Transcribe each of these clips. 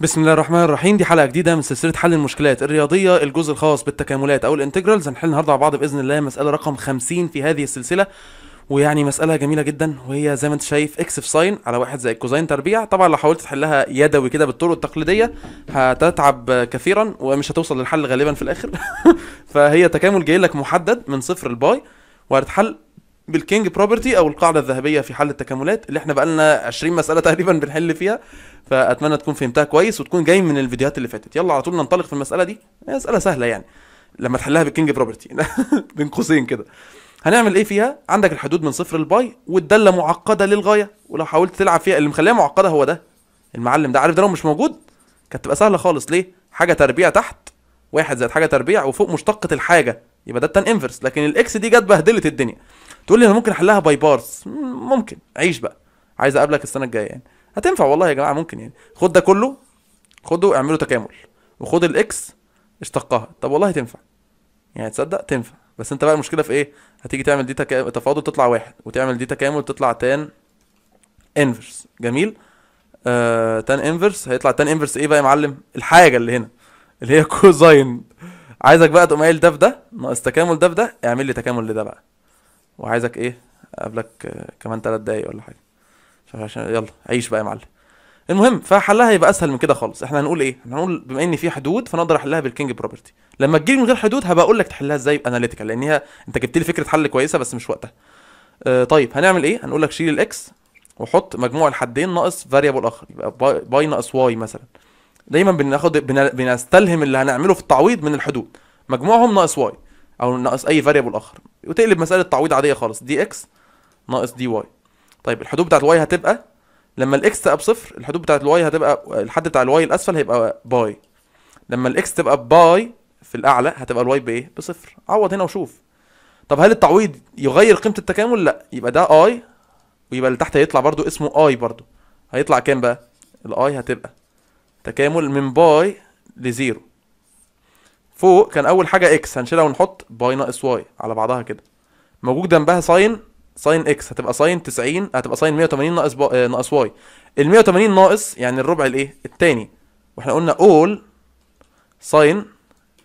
بسم الله الرحمن الرحيم دي حلقه جديده من سلسله حل المشكلات الرياضيه الجزء الخاص بالتكاملات او الانتجرالز هنحل النهارده مع بعض باذن الله مساله رقم 50 في هذه السلسله ويعني مسألة جميلة جدا وهي زي ما انت شايف اكس في ساين على واحد زائد كوزين تربيع طبعا لو حاولت تحلها يدوي كده بالطرق التقليدية هتتعب كثيرا ومش هتوصل للحل غالبا في الآخر فهي تكامل جاي لك محدد من صفر لباي وهتتحل بالكينج بروبرتي او القاعده الذهبيه في حل التكاملات اللي احنا بقى لنا 20 مساله تقريبا بنحل فيها فاتمنى تكون فهمتها كويس وتكون جاي من الفيديوهات اللي فاتت يلا على طول ننطلق في المساله دي مساله سهله يعني لما تحلها بالكينج بروبرتي بين قوسين كده هنعمل ايه فيها عندك الحدود من صفر الباي والداله معقده للغايه ولو حاولت تلعب فيها اللي مخليها معقده هو ده المعلم ده عارف ده لو مش موجود كانت تبقى سهله خالص ليه حاجه تربيع تحت واحد زائد حاجه تربيع وفوق مشتقه الحاجه يبقى ده التان انفرس لكن الاكس دي جت بهدلت الدنيا تقول لي انا ممكن احلها باي بارز ممكن عيش بقى عايز اقابلك السنه الجايه يعني هتنفع والله يا جماعه ممكن يعني خد ده كله خده اعمله تكامل وخد الاكس اشتقها طب والله تنفع يعني تصدق تنفع بس انت بقى المشكله في ايه هتيجي تعمل دي تكا... تفاضل تطلع واحد وتعمل دي تكامل تطلع تان انفرس جميل آه... تان انفرس هيطلع تان انفرس ايه بقى يا معلم الحاجه اللي هنا اللي هي كوزاين عايزك بقى تقوم قايل ده في ده ناقص تكامل ده في ده اعمل لي تكامل لده بقى وعايزك ايه اقابلك آه، كمان تلات دقايق ولا حاجه عشان يلا عيش بقى يا معلم المهم فحلها هيبقى اسهل من كده خالص احنا هنقول ايه هنقول بما ان في حدود فنقدر احلها بالكينج بروبرتي لما تجيلي من غير حدود هبقى اقول لك تحلها ازاي باناليتيكال لان هي انت جبت لي فكره حل كويسه بس مش وقتها اه طيب هنعمل ايه هنقول لك شيل الاكس وحط مجموع الحدين ناقص فاريبل اخر يبقى باي, باي ناقص واي مثلا دايما بناخد بنستلهم اللي هنعمله في التعويض من الحدود مجموعهم ناقص واي او ناقص اي فاريبل اخر وتقلب مساله تعويض عاديه خالص دي اكس ناقص دي واي طيب الحدود بتاعت الواي هتبقى لما الاكس تبقى بصفر الحدود بتاعت الواي هتبقى الحد بتاع الواي الاسفل هيبقى باي لما الاكس تبقى باي في الاعلى هتبقى الواي بايه بصفر عوض هنا وشوف طب هل التعويض يغير قيمه التكامل لا يبقى ده اي ويبقى اللي تحت هيطلع برضو اسمه اي برضو هيطلع كام بقى الاي هتبقى تكامل من باي لزيرو فوق كان اول حاجه اكس هنشيلها ونحط باي ناقص واي على بعضها كده موجود جنبها ساين ساين اكس هتبقى ساين 90 هتبقى ساين 180 ناقص با... آه، ناقص واي ال 180 ناقص يعني الربع الايه الثاني واحنا قلنا اول ساين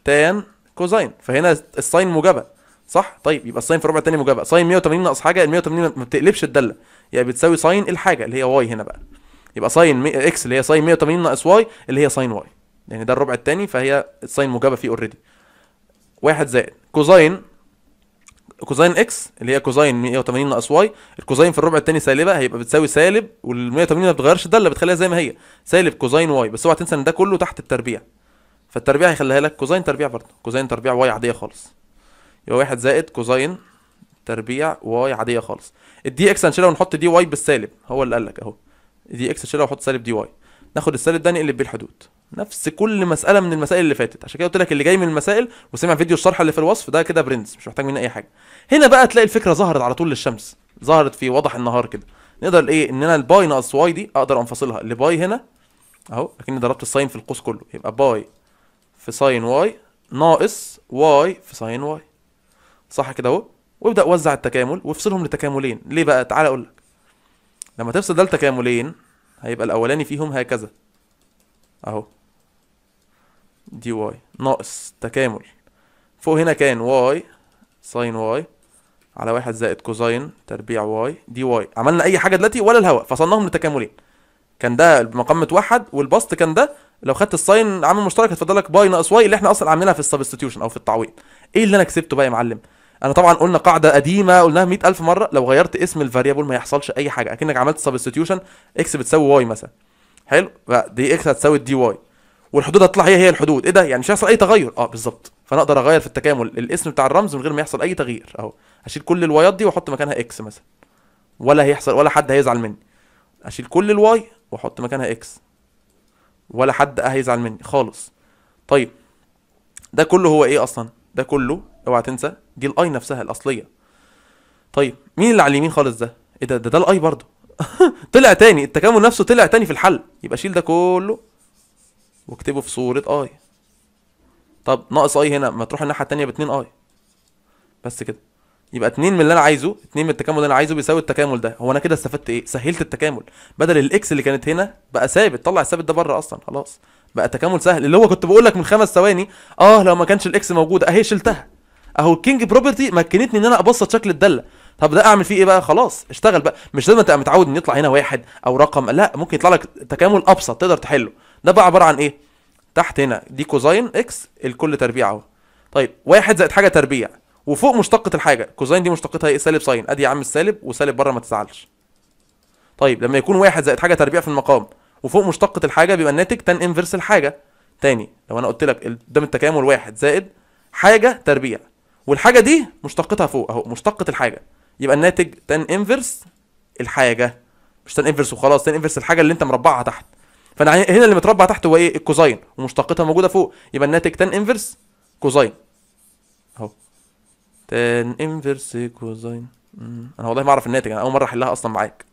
تان كوزين فهنا الساين موجبه صح طيب يبقى الساين في الربع الثاني موجبه ساين 180 ناقص حاجه ال 180 ما بتقلبش الداله يعني بتساوي ساين الحاجه اللي هي واي هنا بقى يبقى ساين اكس اللي هي ساين 180 ناقص واي اللي هي ساين واي يعني ده الربع الثاني فهي الساين موجبه فيه اوريدي واحد زائد كوزاين كوزاين اكس اللي هي كوزاين 180 ناقص واي الكوزاين في الربع الثاني سالبه هيبقى بتساوي سالب وال 180 ما بتغيرش ده اللي بتخليها زي ما هي سالب كوزاين واي بس اوعى تنسى ان ده كله تحت التربيع فالتربيع هيخليها لك كوزاين تربيع برضه كوزاين تربيع واي عاديه خالص يبقى واحد زائد كوزاين تربيع واي عاديه خالص الدي اكس هنشيلها ونحط دي واي بالسالب هو اللي قال لك اهو دي اكس هنشيلها ونحط سالب دي واي ناخد السالب ده نقلب بيه الحدود نفس كل مساله من المسائل اللي فاتت عشان كده قلت لك اللي جاي من المسائل وسمع فيديو الشرح اللي في الوصف ده كده برنس مش محتاج مني اي حاجه هنا بقى تلاقي الفكره ظهرت على طول للشمس ظهرت في وضح النهار كده نقدر ايه ان انا الباي ناقص واي دي اقدر انفصلها باي هنا اهو اكني ضربت الساين في القوس كله يبقى باي في ساين واي ناقص واي في ساين واي صح كده اهو وابدا وزع التكامل وافصلهم لتكاملين ليه بقى تعالى اقول لك لما تفصل ده لتكاملين هيبقى الاولاني فيهم هكذا اهو دي واي ناقص تكامل فوق هنا كان واي ساين واي على واحد زائد كوزين تربيع واي دي واي عملنا اي حاجه دلوقتي ولا الهواء فصلناهم لتكاملين كان ده المقام متوحد والبسط كان ده لو خدت الساين عامل مشترك هتفضل لك باي ناقص واي اللي احنا اصلا عاملينها في السبستيوشن او في التعويض ايه اللي انا كسبته بقى يا معلم انا طبعا قلنا قاعده قديمه قلناها 100000 مره لو غيرت اسم الفاريبل ما يحصلش اي حاجه اكنك عملت سبستيوشن اكس بتساوي واي مثلا حلو دي اكس هتساوي الدي واي والحدود هتطلع هي هي الحدود ايه ده يعني مش هيحصل اي تغير اه بالظبط فانا اقدر اغير في التكامل الاسم بتاع الرمز من غير ما يحصل اي تغيير اهو اشيل كل الوايات دي واحط مكانها اكس مثلا ولا هيحصل ولا حد هيزعل مني اشيل كل الواي واحط مكانها اكس ولا حد هيزعل مني خالص طيب ده كله هو ايه اصلا ده كله اوعى تنسى دي الاي نفسها الاصليه طيب مين اللي على اليمين خالص ده ايه ده ده, ده الاي برضه طلع تاني التكامل نفسه طلع تاني في الحل يبقى شيل ده كله واكتبه في صورة اي طب ناقص اي هنا ما تروح الناحية التانية باتنين اي بس كده يبقى اتنين من اللي انا عايزه اتنين من التكامل اللي انا عايزه بيساوي التكامل ده هو انا كده استفدت ايه سهلت التكامل بدل الاكس اللي كانت هنا بقى ثابت طلع الثابت ده بره اصلا خلاص بقى تكامل سهل اللي هو كنت بقول لك من خمس ثواني اه لو ما كانش الاكس موجود اهي شلتها اهو الكينج بروبرتي مكنتني ان انا ابسط شكل الداله طب ده اعمل فيه ايه بقى خلاص اشتغل بقى مش لازم تبقى متعود ان يطلع هنا واحد او رقم لا ممكن يطلع لك تكامل ابسط تقدر تحله ده بقى عباره عن ايه تحت هنا دي كوزين اكس الكل تربيع اهو طيب واحد زائد حاجه تربيع وفوق مشتقه الحاجه كوزين دي مشتقتها ايه سالب ساين ادي يا عم السالب وسالب بره ما تزعلش طيب لما يكون واحد زائد حاجه تربيع في المقام وفوق مشتقه الحاجه بيبقى الناتج تان انفرس الحاجه تاني لو انا قلت لك قدام التكامل واحد زائد حاجه تربيع والحاجه دي مشتقتها فوق اهو مشتقه الحاجه يبقى الناتج تان انفرس الحاجه مش تان انفرس وخلاص تان انفرس الحاجه اللي انت مربعها تحت فانا هنا اللي متربع تحت هو ايه الكوزاين ومشتقتها موجوده فوق يبقى الناتج تان انفرس كوزاين اهو تان انفرس كوزاين انا والله ما اعرف الناتج انا اول مره احلها اصلا معاك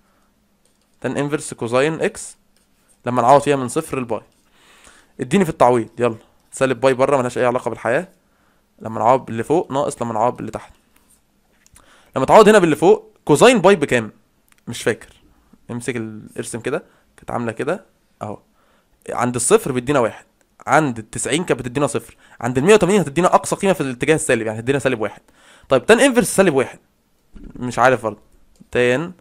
تان انفرس كوزاين اكس لما نعوض فيها من صفر لباي اديني في التعويض يلا سالب باي بره ملهاش اي علاقه بالحياه لما نعوض باللي فوق ناقص لما نعوض باللي تحت لما تعوض هنا باللي فوق كوزاين باي بكام مش فاكر امسك ارسم كده كانت عامله كده اهو عند الصفر بيدينا واحد عند ال 90 كانت بتدينا صفر عند ال 180 هتدينا اقصى قيمه في الاتجاه السالب يعني هتدينا سالب واحد طيب تان انفرس سالب واحد مش عارف برضه تان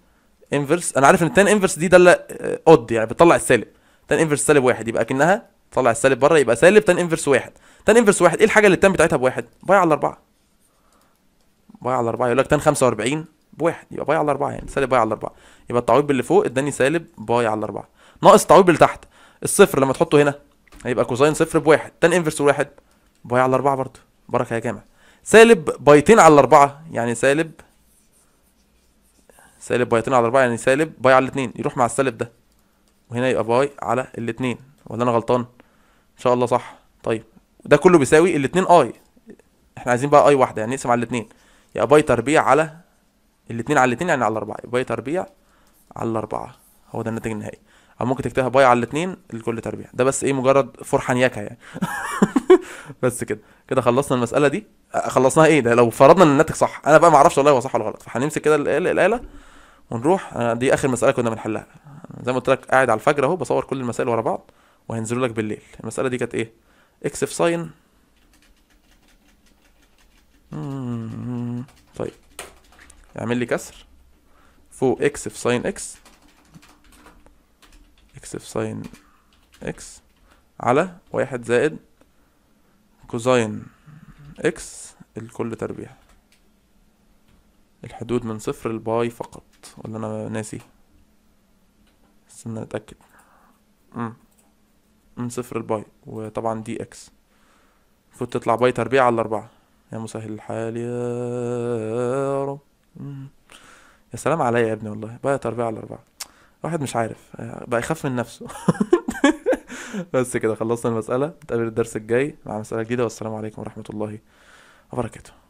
انفرس انا عارف ان تان انفرس دي داله اود آه، يعني بتطلع السالب تان انفرس سالب واحد يبقى اكنها تطلع السالب بره يبقى سالب تان انفرس واحد تان انفرس واحد ايه الحاجه اللي التان بتاعتها بواحد باي على اربعه باي على اربعه يقول لك تان 45 بواحد يبقى باي على اربعه يعني سالب باي على اربعه يبقى التعويض اللي فوق اداني سالب باي على اربعه ناقص تعويض لتحت الصفر لما تحطه هنا هيبقى كوساين صفر بواحد تان انفرس واحد باي على اربعه برضه بركه يا جامع سالب بايتين على الاربعه يعني سالب سالب بايتين على الاربعه يعني سالب باي على الاثنين يروح مع السالب ده وهنا يبقى باي على الاثنين ولا انا غلطان ان شاء الله صح طيب ده كله بيساوي الاثنين اي احنا عايزين بقى اي واحده يعني نقسم على الاثنين يبقى باي تربيع على الاثنين على الاثنين يعني على الاربعه باي تربيع على الاربعه هو ده الناتج النهائي او ممكن تكتبها باي على الاثنين لكل تربيع ده بس ايه مجرد فرحانياكه يعني بس كده كده خلصنا المساله دي خلصناها ايه ده لو فرضنا ان الناتج صح انا بقى ما اعرفش والله هو صح ولا غلط فهنمسك كده الاله ونروح دي اخر مساله كنا بنحلها زي ما قلت لك قاعد على الفجر اهو بصور كل المسائل ورا بعض وهينزلوا لك بالليل المساله دي كانت ايه اكس في ساين طيب اعمل لي كسر فوق اكس في ساين اكس اكس في ساين اكس على واحد زائد كوزاين اكس الكل تربيع الحدود من صفر الباي فقط ولا انا ناسي استنى اتاكد من صفر الباي وطبعا دي اكس المفروض تطلع باي تربيع على الاربعه يا مسهل الحال يا رب يا سلام عليا يا ابني والله باي تربيع على الاربعه واحد مش عارف آه، بقى يخاف من نفسه بس كده خلصنا المسألة نتقابل الدرس الجاي مع مسألة جديدة والسلام عليكم ورحمة الله وبركاته